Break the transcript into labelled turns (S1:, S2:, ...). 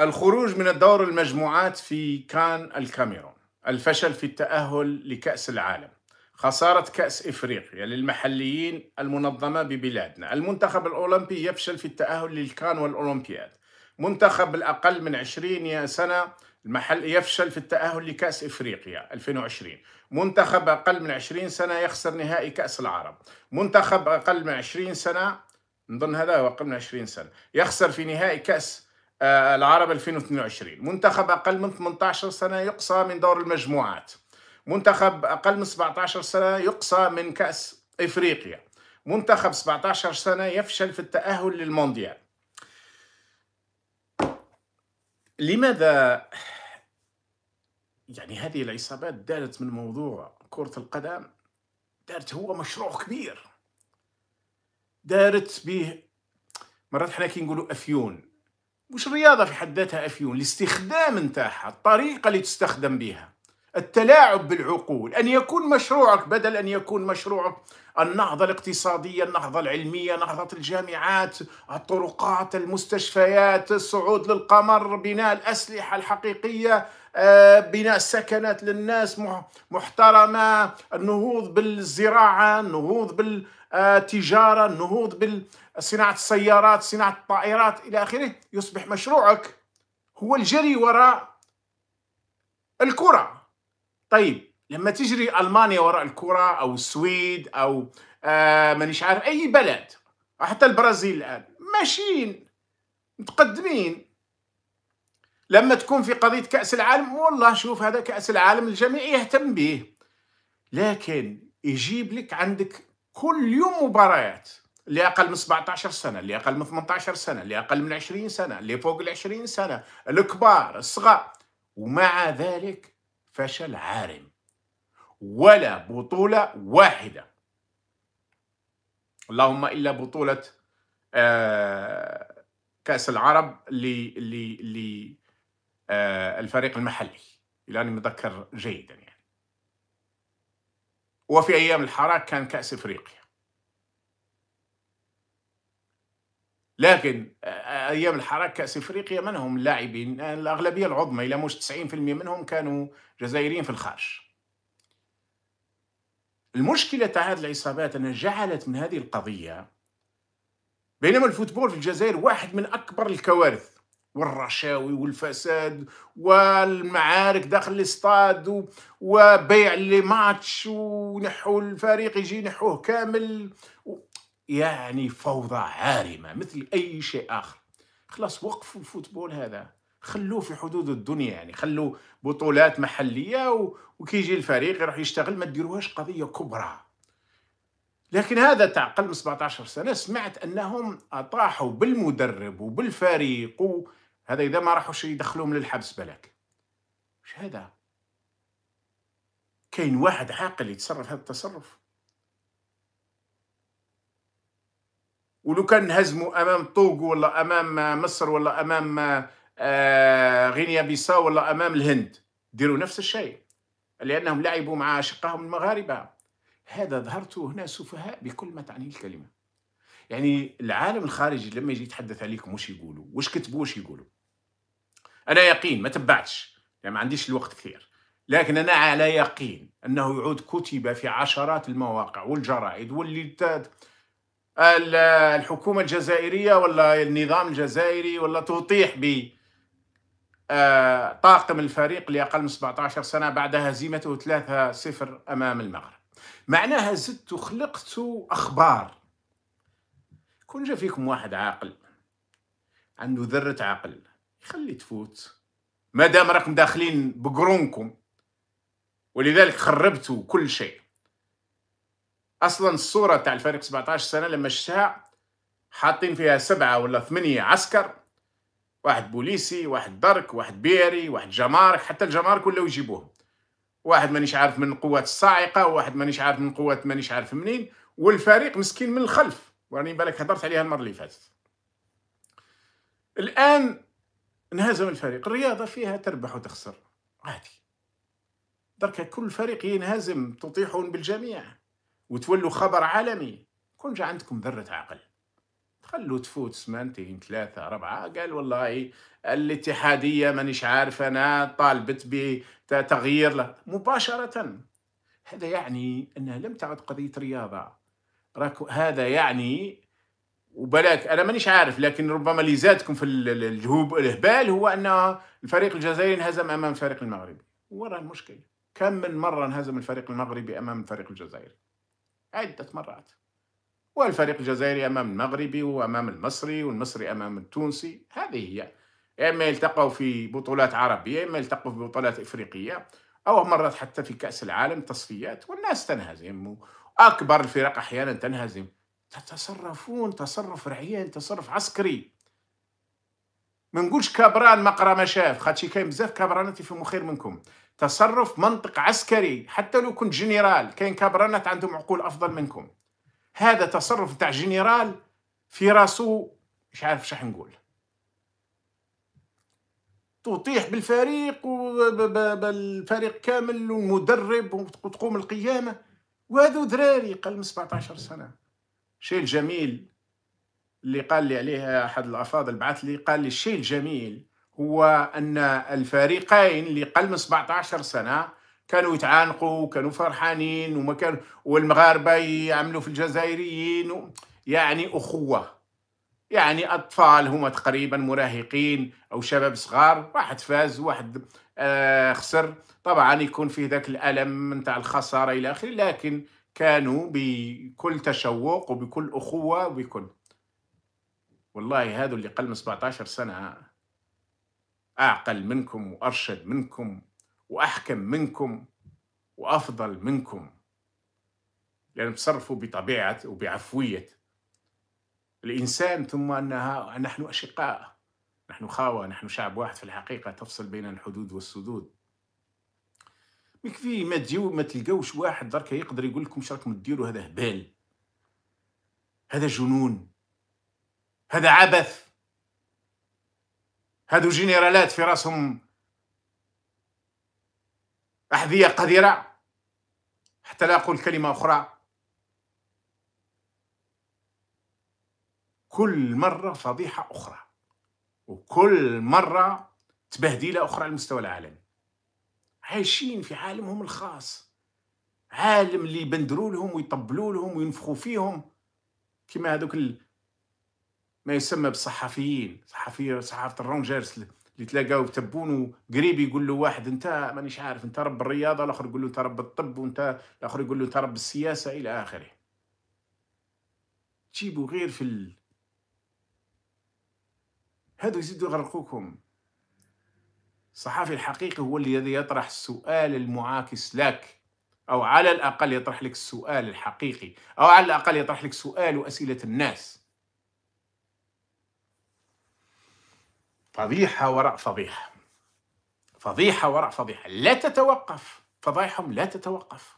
S1: الخروج من الدور المجموعات في كان الكاميرون الفشل في التأهل لكأس العالم خسارة كأس إفريقيا للمحليين المنظمة ببلادنا المنتخب الأولمبي يفشل في التأهل للكان والأولمبياد منتخب الأقل من 20 سنة المحل يفشل في التأهل لكأس إفريقيا 2020 منتخب أقل من 20 سنة يخسر نهائي كأس العرب منتخب أقل من 20 سنة نظن هذا هو أقل من 20 سنة يخسر في نهائي كأس آه، العرب 2022 منتخب أقل من 18 سنة يقصى من دور المجموعات منتخب أقل من 17 سنة يقصى من كأس إفريقيا منتخب 17 سنة يفشل في التأهل للمونديال لماذا يعني هذه العصابات دارت من موضوع كرة القدم دارت هو مشروع كبير دارت به مرات حنا كي نقولوا افيون مش رياضة في حد ذاتها أفيون الاستخدام نتاعها الطريقة اللي تستخدم بها التلاعب بالعقول أن يكون مشروعك بدل أن يكون مشروعك النهضة الاقتصادية النهضة العلمية نهضة الجامعات الطرقات المستشفيات الصعود للقمر بناء الأسلحة الحقيقية آه، بناء سكنات للناس محترمه النهوض بالزراعه النهوض بالتجاره النهوض بالصناعة السيارات صناعه الطائرات الى اخره يصبح مشروعك هو الجري وراء الكره طيب لما تجري المانيا وراء الكره او السويد او آه، مانيش عارف اي بلد حتى البرازيل الان ماشيين متقدمين لما تكون في قضية كأس العالم والله شوف هذا كأس العالم الجميع يهتم به لكن يجيب لك عندك كل يوم مباريات اللي اقل من 17 سنه اللي اقل من 18 سنه اللي اقل من 20 سنه اللي فوق ال 20 سنه الكبار الصغار ومع ذلك فشل عارم ولا بطوله واحده اللهم الا بطوله آه كاس العرب اللي اللي اللي آه، الفريق المحلي إلى أن متذكر جيدا يعني وفي أيام الحراك كان كأس إفريقيا لكن آه، آه، أيام الحراك كأس إفريقيا من هم اللاعبين الأغلبية العظمى إلى مش 90% منهم كانوا جزائريين في الخارج المشكلة تاع هذه العصابات أنها جعلت من هذه القضية بينما الفوتبول في الجزائر واحد من أكبر الكوارث والرشاوي والفساد والمعارك داخل الاستاد وبيع لي ماتش ونحو الفريق يجي نحوه كامل يعني فوضى عارمة مثل أي شيء آخر خلاص وقفوا الفوتبول هذا خلوه في حدود الدنيا يعني خلوا بطولات محلية وكي يجي الفريق يروح يشتغل ما ديروهاش قضية كبرى لكن هذا تاع قبل 17 سنة سمعت أنهم أطاحوا بالمدرب وبالفريق و... هذا إذا ما راحوش يدخلوهم للحبس بلاك وش هذا كاين واحد عاقل يتصرف هذا التصرف ولو كان نهزموا امام طوغو ولا امام مصر ولا امام آه، غينيا بيساو ولا امام الهند ديروا نفس الشيء لانهم لعبوا مع اشقائهم المغاربه هذا ظهرته هنا سفهاء بكل ما تعنيه الكلمه يعني العالم الخارجي لما يجي يتحدث عليكم واش يقولوا واش كتبوا واش يقولوا انا يقين ما تبعتش يعني ما عنديش الوقت كثير لكن انا على يقين انه يعود كتب في عشرات المواقع والجرائد واللي الحكومه الجزائريه ولا النظام الجزائري ولا تطيح ب آه، طاقم الفريق لاقل من 17 سنه بعد هزيمته 3-0 امام المغرب معناها زدت وخلقت اخبار كون جا فيكم واحد عاقل عنده ذره عقل خلي تفوت ما دام راكم داخلين بقرونكم ولذلك خربتوا كل شيء اصلا الصوره تاع الفريق 17 سنه لما شفتها حاطين فيها سبعه ولا ثمانيه عسكر واحد بوليسي واحد درك واحد بيري واحد جمارك حتى الجمارك ولاو يجيبوهم واحد مانيش عارف من القوات الصاعقه واحد مانيش عارف من قوات مانيش عارف منين والفريق مسكين من الخلف وراني بالك هضرت عليها المره اللي فاتت الان انهزم الفريق الرياضة فيها تربح وتخسر عادي دركا كل فريق ينهزم تطيحون بالجميع وتولوا خبر عالمي كون جا عندكم ذرة عقل خلوا تفوت سمانتين ثلاثة أربعة قال والله الاتحادية مانيش عارف أنا طالبت بتغيير له مباشرة هذا يعني أنها لم تعد قضية رياضة هذا يعني وبلاك انا مانيش عارف لكن ربما اللي زادكم في الجهوب الهبال هو ان الفريق الجزائري انهزم امام الفريق المغربي وراه المشكل كم من مره انهزم الفريق المغربي امام الفريق الجزائري عده مرات والفريق الجزائري امام المغربي وامام المصري والمصري امام التونسي هذه هي يا اما يلتقوا في بطولات عربيه يا اما يلتقوا في بطولات افريقيه او مرات حتى في كاس العالم تصفيات والناس تنهزم اكبر الفرق احيانا تنهزم تتصرفون تصرف رعيان تصرف عسكري ما نقولش كبران ما قرا ما شاف خاطشي كاين بزاف كبرانات يفهموا خير منكم تصرف منطق عسكري حتى لو كنت جنرال كاين كبرانات عندهم عقول افضل منكم هذا تصرف تاع جنرال في راسو مش عارف شح نقول تطيح بالفريق والفريق كامل والمدرب وتقوم القيامه وهذو ذراري قل من 17 سنه الشيء الجميل اللي قال لي عليه احد الافاضل بعث لي قال لي الشيء الجميل هو ان الفريقين اللي قل من 17 سنه كانوا يتعانقوا وكانوا فرحانين وما كان والمغاربه يعملوا في الجزائريين يعني اخوه يعني اطفال هما تقريبا مراهقين او شباب صغار واحد فاز واحد آه خسر طبعا يكون فيه ذاك الالم نتاع الخساره الى اخره لكن كانوا بكل تشوق وبكل أخوة وبكل والله هذا اللي قل من 17 سنة أعقل منكم وأرشد منكم وأحكم منكم وأفضل منكم لأن تصرفوا بطبيعة وبعفوية الإنسان ثم أنها نحن أشقاء نحن خاوة نحن شعب واحد في الحقيقة تفصل بين الحدود والسدود يكفي ما تجيو ما تلقاوش واحد درك يقدر يقول لكم اش راكم ديروا هذا هبال هذا جنون هذا عبث هادو جنرالات في راسهم أحذية قذرة حتى لا أقول كلمة أخرى كل مرة فضيحة أخرى وكل مرة تبهديلة أخرى على المستوى العالمي عايشين في عالمهم الخاص عالم اللي يبندروا لهم ويطبلوا لهم وينفخوا فيهم كما هذوك ال... ما يسمى بالصحفيين صحفي صحافه الرونجرز اللي تلاقاو في تبون وقريب يقول له واحد انت مانيش عارف انت رب الرياضه الاخر يقول له انت رب الطب وانت الاخر يقول له انت رب السياسه الى اخره تجيبوا غير في ال... هادو يزيدوا يغرقوكم الصحفي الحقيقي هو الذي يطرح السؤال المعاكس لك أو على الأقل يطرح لك السؤال الحقيقي أو على الأقل يطرح لك سؤال وأسئلة الناس فضيحة وراء فضيحة فضيحة وراء فضيحة لا تتوقف فضايحهم لا تتوقف